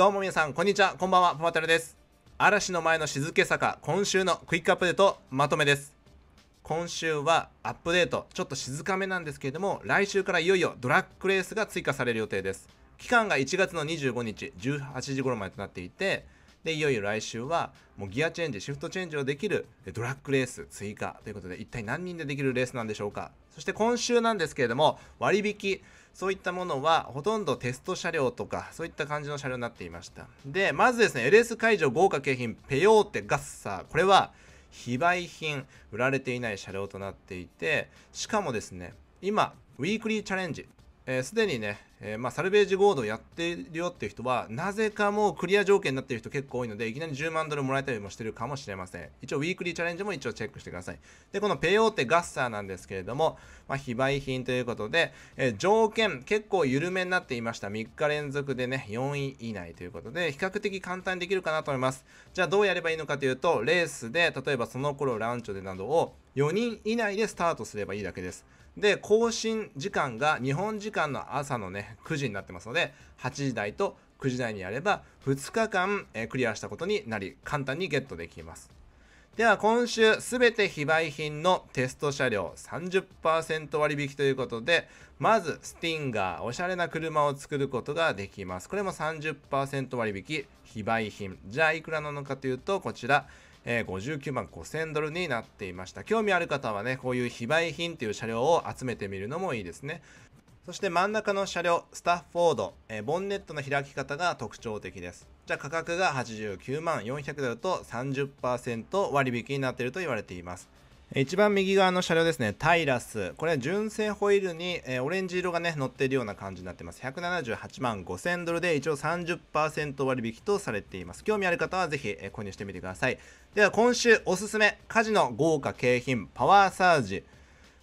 どうも皆さん、こんにちは。こんばんは。パパテルです。嵐の前の静けさか、今週のクイックアップデートまとめです。今週はアップデート、ちょっと静かめなんですけれども、来週からいよいよドラッグレースが追加される予定です。期間が1月の25日、18時頃までとなっていて、でいよいよ来週はもうギアチェンジシフトチェンジをできるドラッグレース追加ということで一体何人でできるレースなんでしょうかそして今週なんですけれども割引そういったものはほとんどテスト車両とかそういった感じの車両になっていましたでまずですね LS 会場豪華景品ペヨーテガッサーこれは非売品売られていない車両となっていてしかもですね今ウィークリーチャレンジえー、にね、えー、まあ、サルベージゴードやってるよっていう人は、なぜかもうクリア条件になってる人結構多いので、いきなり10万ドルもらえたりもしてるかもしれません。一応、ウィークリーチャレンジも一応チェックしてください。で、このペヨーテガッサーなんですけれども、まあ、非売品ということで、えー、条件結構緩めになっていました。3日連続でね、4位以内ということで、比較的簡単にできるかなと思います。じゃあ、どうやればいいのかというと、レースで、例えばその頃ランチョでなどを4人以内でスタートすればいいだけです。で、更新時間が日本時間の朝のね、9時になってますので、8時台と9時台にやれば、2日間、えクリアしたことになり、簡単にゲットできます。では今週すべて非売品のテスト車両30%割引ということでまずスティンガーおしゃれな車を作ることができますこれも30%割引非売品じゃあいくらなのかというとこちらえー、59万5000ドルになっていました。興味ある方はね、こういう非売品っていう車両を集めてみるのもいいですね。そして真ん中の車両、スタッフォード、えー、ボンネットの開き方が特徴的です。じゃあ価格が89万400ドルと30%割引になっていると言われています。一番右側の車両ですね、タイラス。これは純正ホイールに、えー、オレンジ色がね、乗っているような感じになってます。178万5000ドルで一応30%割引とされています。興味ある方はぜひ、えー、購入してみてください。では今週おすすめ、カジノ豪華景品パワーサージ。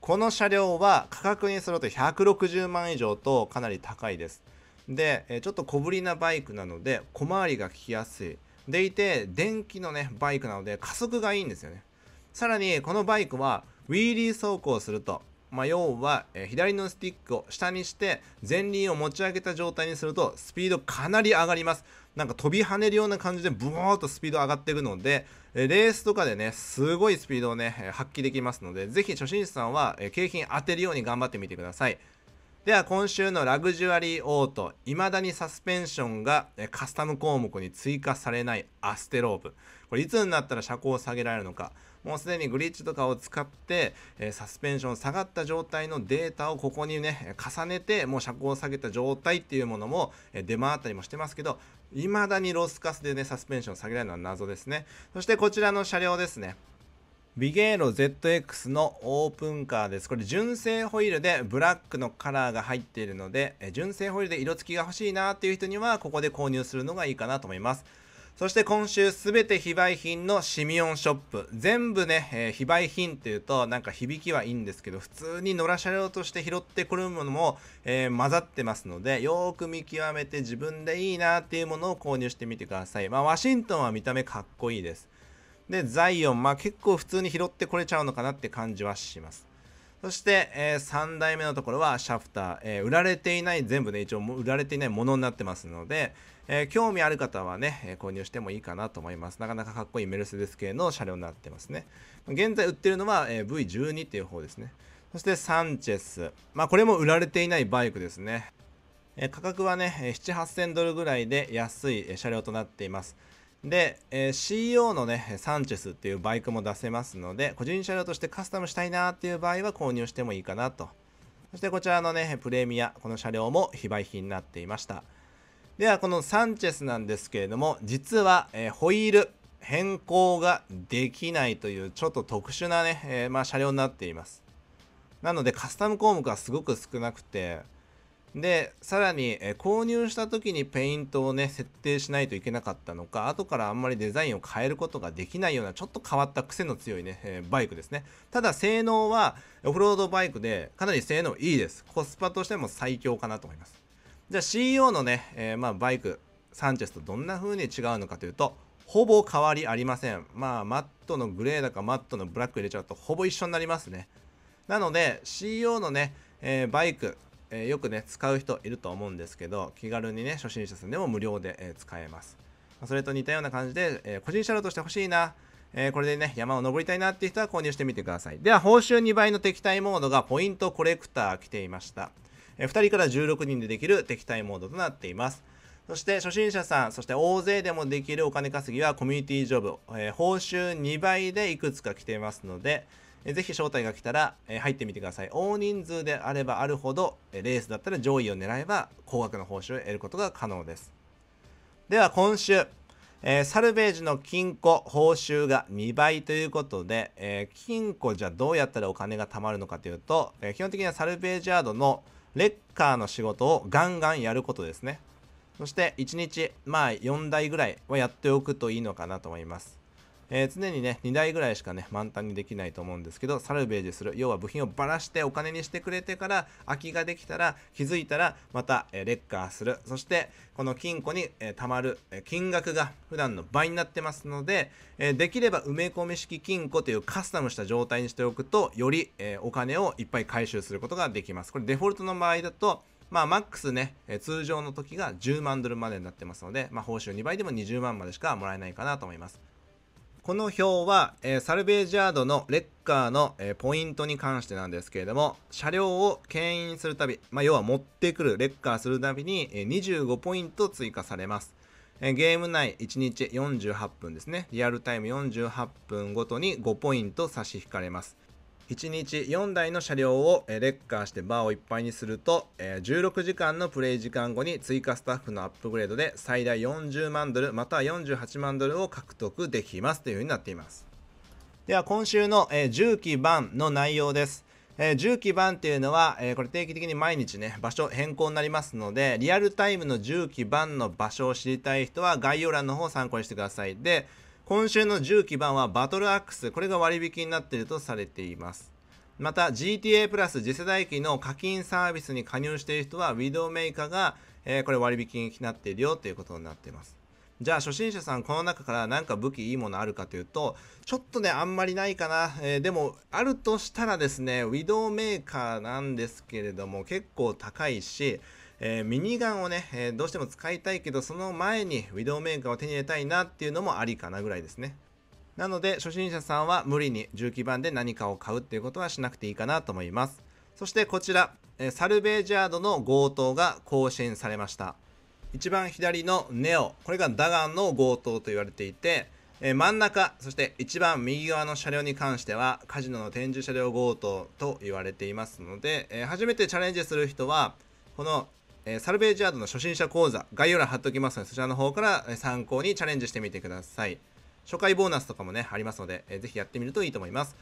この車両は価格にすると160万以上とかなり高いです。で、えー、ちょっと小ぶりなバイクなので小回りが利きやすい。でいて、電気のね、バイクなので加速がいいんですよね。さらにこのバイクはウィーリー走行すると、まあ、要は、え左のスティックを下にして前輪を持ち上げた状態にするとスピードかなり上がりますなんか飛び跳ねるような感じでブワーッとスピード上がっていくので、えレースとかでねすごいスピードをね発揮できますので是非初心者さんは、え景品当てるように頑張ってみてくださいでは今週のラグジュアリーオートいまだにサスペンションがカスタム項目に追加されないアステロープこれいつになったら車高を下げられるのかもうすでにグリッチとかを使って、えサスペンション下がった状態のデータをここにね重ねてもう車高を下げた状態っていうものも、え出回ったりもしてますけど未だにロスカスでねサスペンション下げられるのは謎ですねそしてこちらの車両ですねビゲーロ ZX のオープンカーです。これ純正ホイールでブラックのカラーが入っているので、純正ホイールで色付きが欲しいなという人にはここで購入するのがいいかなと思います。そして今週すべて非売品のシミオンショップ。全部ね、えー、非売品っていうとなんか響きはいいんですけど、普通に野良車両として拾ってくるものも、えー、混ざってますので、よーく見極めて自分でいいなっていうものを購入してみてください。まあ、ワシントンは見た目かっこいいです。で、ザイオン、まあ結構普通に拾ってこれちゃうのかなって感じはします。そして、えー、3代目のところはシャフター、えー、売られていない、全部ね、一応売られていないものになってますので、えー、興味ある方はね、え購入してもいいかなと思います。なかなかかっこいいメルセデス系の車両になってますね。現在売ってるのは、え V12 っていう方ですね。そしてサンチェス。まあこれも売られていないバイクですね。え価格はね、7、8000ドルぐらいで安い車両となっています。で、えー、CO のね、サンチェスっていうバイクも出せますので、個人車両としてカスタムしたいなっていう場合は購入してもいいかなと。そしてこちらのね、プレミア、この車両も非売品になっていました。では、このサンチェスなんですけれども、実は、えー、ホイール変更ができないという、ちょっと特殊なね、えー、まあ、車両になっています。なので、カスタム項目はすごく少なくて、でさらに、え購入した時にペイントをね設定しないといけなかったのか後からあんまりデザインを変えることができないようなちょっと変わった癖の強いね、えバイクですねただ性能はオフロードバイクでかなり性能いいですコスパとしても最強かなと思いますじゃあ CEO のね、えー、まあ、バイクサンチェスとどんな風に違うのかというとほぼ変わりありませんまあマットのグレーだかマットのブラック入れちゃうとほぼ一緒になりますねなので CEO のね、えー、バイクえー、よくね使う人いると思うんですけど気軽にね初心者さんでも無料で、え使えますそれと似たような感じで、え個人車両として欲しいなえこれでね、山を登りたいなっていう人は購入してみてください。では、報酬2倍の敵対モードがポイントコレクター来ていました。え2人から16人でできる敵対モードとなっています。そして初心者さん、そして大勢でもできるお金稼ぎはコミュニティジョブ、えー、報酬2倍でいくつか来ていますので、えー、ぜひ招待が来たら、えー、入ってみてください。大人数であればあるほど、えレースだったら上位を狙えば高額の報酬を得ることが可能です。では今週、えー、サルベージの金庫報酬が2倍ということで、えー、金庫じゃどうやったらお金が貯まるのかというと、えー、基本的にはサルベージヤードのレッカーの仕事をガンガンやることですねそして1日まあ4台ぐらいはやっておくといいのかなと思いますえー、常にね、2台ぐらいしかね、満タンにできないと思うんですけど、サルベージする。要は部品をばらしてお金にしてくれてから、空きができたら、気づいたら、また、えー、レッカーする。そして、この金庫に、えー、貯まる、え金額が普段の倍になってますので、えできれば埋め込み式金庫というカスタムした状態にしておくと、より、えお金をいっぱい回収することができます。これデフォルトの場合だと、まあ、マックスね、え通常の時が10万ドルまでになってますので、まあ、報酬2倍でも20万までしかもらえないかなと思います。この表は、えー、サルベージヤードのレッカーの、えー、ポイントに関してなんですけれども、車両を牽引するたび、まあ、要は持ってくる、レッカーするたびに、えー、25ポイント追加されます。えー、ゲーム内1日48分ですね。リアルタイム48分ごとに5ポイント差し引かれます。1日4台の車両をレッカーしてバーをいっぱいにすると16時間のプレイ時間後に追加スタッフのアップグレードで最大40万ドルまたは48万ドルを獲得できますというふうになっていますでは今週の重機版の内容です重機版っていうのはこれ定期的に毎日ね場所変更になりますのでリアルタイムの重機版の場所を知りたい人は概要欄の方を参考にしてくださいで今週の重機版はバトルアックス、これが割引になっているとされています。また GTA プラス次世代機の課金サービスに加入している人はウィドウメーカーが、えー、これ割引になっているよということになっています。じゃあ初心者さんこの中から何か武器いいものあるかというと、ちょっとね、あんまりないかな。えー、でも、あるとしたらですね、ウィドウメーカーなんですけれども、結構高いし、えー、ミニガンをね、えー、どうしても使いたいけど、その前にウィドウメーカーを手に入れたいなっていうのもありかなぐらいですね。なので、初心者さんは無理に重機版で何かを買うっていうことはしなくていいかなと思います。そしてこちら、えサルベージャードの強盗が更新されました。一番左のネオ、これがダガンの強盗と言われていて、え真ん中、そして一番右側の車両に関しては、カジノの展示車両強盗と言われていますので、え初めてチャレンジする人は、このえサルベージアートの初心者講座、概要欄貼っておきますので、そちらの方から参考にチャレンジしてみてください。初回ボーナスとかもね、ありますので、えー、ぜひやってみるといいと思います。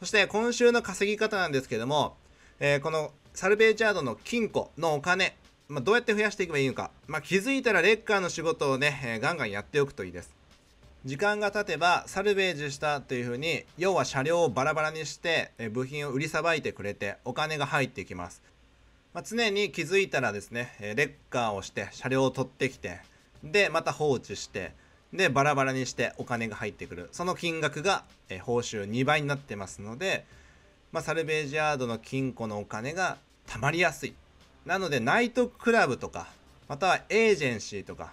そして、今週の稼ぎ方なんですけども、えー、このサルベージャードの金庫のお金、まあ、どうやって増やしていけばいいのか、まあ、気づいたらレッカーの仕事をね、えー、ガンガンやっておくといいです。時間が経てばサルベージしたというふうに要は車両をバラバラにして部品を売りさばいてくれてお金が入ってきますまあ、常に気づいたらですね、えレッカーをして車両を取ってきてでまた放置してでバラバラにしてお金が入ってくるその金額が、え報酬2倍になってますので、まあ、サルベージヤードの金庫のお金が貯まりやすいなのでナイトクラブとかまたはエージェンシーとか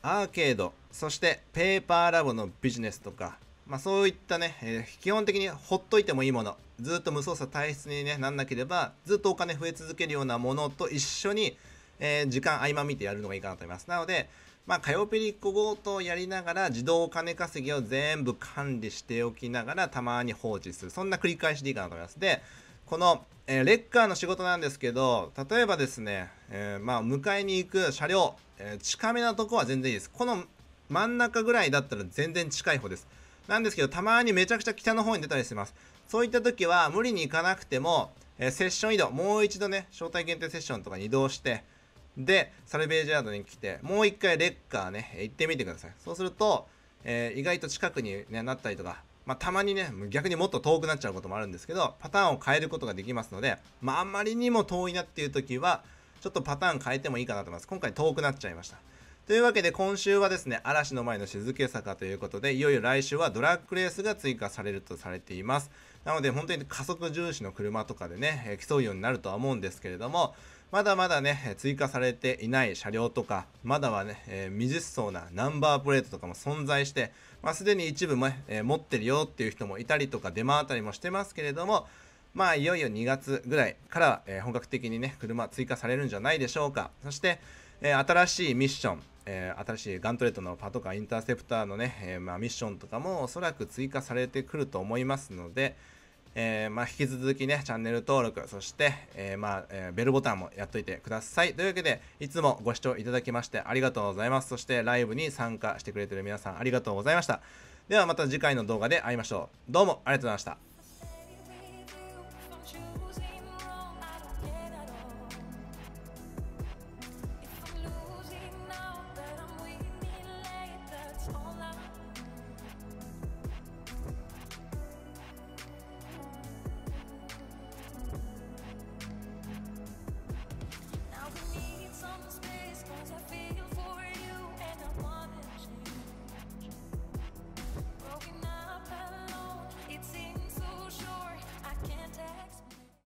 アーケードそしてペーパーラボのビジネスとかまあ、そういったね、えー、基本的にほっといてもいいもの、ずっと無操作体質に、ね、なんなければ、ずっとお金増え続けるようなものと一緒に、えー、時間合間見てやるのがいいかなと思います。なので、まあ、火曜ピリッ強盗をやりながら、自動お金稼ぎを全部管理しておきながら、たまに放置する。そんな繰り返しでいいかなと思います。で、この、えー、レッカーの仕事なんですけど、例えばですね、えー、まあ、迎えに行く車両、え近めなとこは全然いいです。この真ん中ぐらいだったら全然近い方です。なんですけど、たまにめちゃくちゃ北の方に出たりします。そういった時は、無理に行かなくても、えー、セッション移動、もう一度ね、招待限定セッションとかに移動して、で、サルベージヤードに来て、もう一回レッカーね、行ってみてください。そうすると、えー、意外と近くに、ね、なったりとか、まあ、たまにね、逆にもっと遠くなっちゃうこともあるんですけど、パターンを変えることができますので、まあ、あんまりにも遠いなっていう時は、ちょっとパターン変えてもいいかなと思います。今回遠くなっちゃいました。というわけで今週はですね、嵐の前の静けさかということで、いよいよ来週はドラッグレースが追加されるとされています。なので本当に加速重視の車とかでね、競うようになるとは思うんですけれども、まだまだね、追加されていない車両とか、まだはね、えー、未実装なナンバープレートとかも存在して、まあ、すでに一部も、えー、持ってるよっていう人もいたりとか出回ったりもしてますけれども、まあ、いよいよ2月ぐらいから、えー、本格的にね、車追加されるんじゃないでしょうか。そして、え新しいミッション、え新しいガントレットのパトカーインターセプターのね、えまあ、ミッションとかもおそらく追加されてくると思いますので、えー、まあ、引き続きね、チャンネル登録、そして、えー、まあ、えー、ベルボタンもやっといてください。というわけで、いつもご視聴いただきましてありがとうございます。そして、ライブに参加してくれてる皆さんありがとうございました。ではまた次回の動画で会いましょう。どうもありがとうございました。